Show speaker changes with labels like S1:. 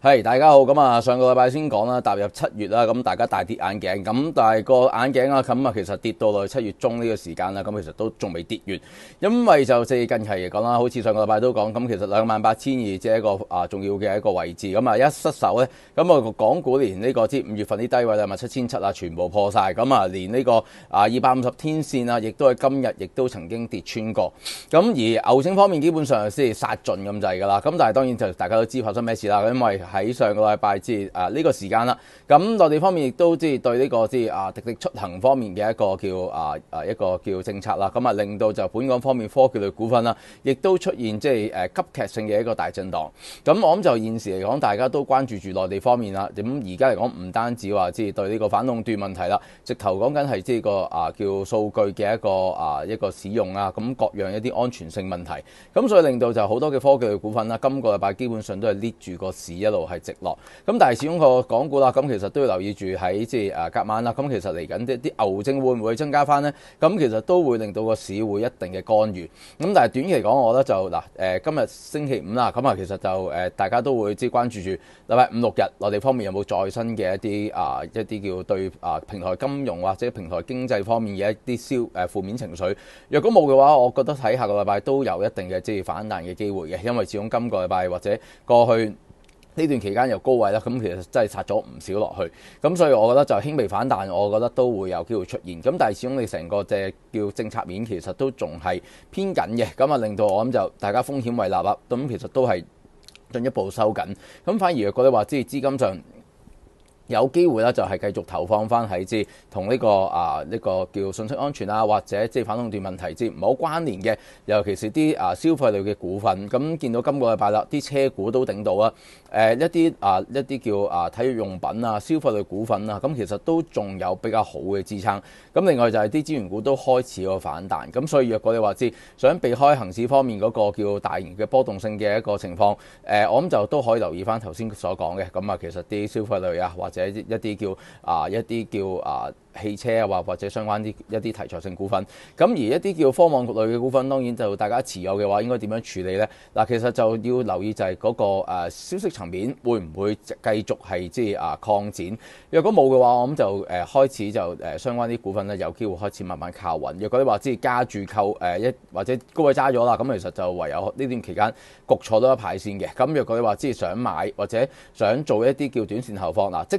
S1: 系，大家好。咁啊，上个礼拜先讲啦，踏入七月啦，咁大家大跌眼镜。咁但系个眼镜啊，咁啊，其实跌到落去七月中呢个时间啦，咁其实都仲未跌完，因为就四近期嚟讲啦，好似上个礼拜都讲，咁其实两万八千二即系一个啊重要嘅一个位置。咁啊，一失手咧，咁啊，港股连呢个即五月份啲低位啊，咪七千七啊，全部破晒。咁啊，连呢个啊二百五十天线啊，亦都喺今日亦都曾经跌穿过。咁而牛星方面，基本上先杀尽咁滞噶啦。咁但系当然就大家都知发生咩事啦，因为。喺上個禮拜即係啊呢個時間啦，咁內地方面亦都即係對呢個即係啊滴滴出行方面嘅一個叫啊啊一個叫政策啦，咁啊令到就本港方面科技類股份啦，亦都出現即係誒急劇性嘅一個大震盪。咁我諗就現時嚟講，大家都關注住內地方面啦。咁而家嚟講唔單止話即係對呢個反壟斷問題啦，直頭講緊係即係個啊叫數據嘅一個啊一個使用啊，咁各樣一啲安全性問題，咁所以令到就好多嘅科技類股份啦，今個禮拜基本上都係捏住個市一路。系直落咁，但系始终个港股啦，咁其实都要留意住喺即系诶隔晚啦。咁其实嚟紧啲啲牛證会唔会增加翻呢？咁其实都会令到个市会一定嘅干预。咁但系短期嚟讲，我得就嗱诶今日星期五啦，咁啊其实就诶大家都会即系关注住，禮拜五六日内地方面有冇再新嘅一啲啊一啲叫对啊平台金融或者平台经济方面嘅一啲消诶负面情绪？若果冇嘅话，我觉得喺下个礼拜都有一定嘅即系反弹嘅机会嘅，因为始终今个礼拜或者过去。呢段期間又高位啦，咁其實真係殺咗唔少落去，咁所以我覺得就輕微反彈，我覺得都會有機會出現。咁但係始終你成個即叫政策面其實都仲係偏緊嘅，咁啊令到我諗就大家風險為立啦，咁其實都係進一步收緊。咁反而如果你話即係資金上，有機會咧就係繼續投放翻喺即同呢個啊呢個叫信息安全啊，或者即反壟斷問題，即唔好關聯嘅。尤其是啲啊消費類嘅股份，咁見到今個禮拜啦，啲車股都頂到啊。誒一啲啊一啲叫啊體育用品啊消費類股份啊，咁其實都仲有比較好嘅支撐。咁另外就係啲資源股都開始個反彈。咁所以若果你話知想避開行市方面嗰個叫大型嘅波動性嘅一個情況，誒我諗就都可以留意翻頭先所講嘅。咁啊其實啲消費類啊或者一啲一啲叫啊一啲叫啊汽車啊或或者相關啲一啲題材性股份，咁而一啲叫科網類嘅股份，當然就大家持有嘅話，應該點樣處理呢？嗱，其實就要留意就係嗰個消息層面會唔會繼續係即係啊擴展？若果冇嘅話，我諗就誒開始就誒相關啲股份咧有機會開始慢慢靠穩。若果你話即係加注購誒一或者高位揸咗啦，咁其實就唯有呢段期間焗坐多一排先嘅。咁若果你話即係想買或者想做一啲叫短線后方嗱，即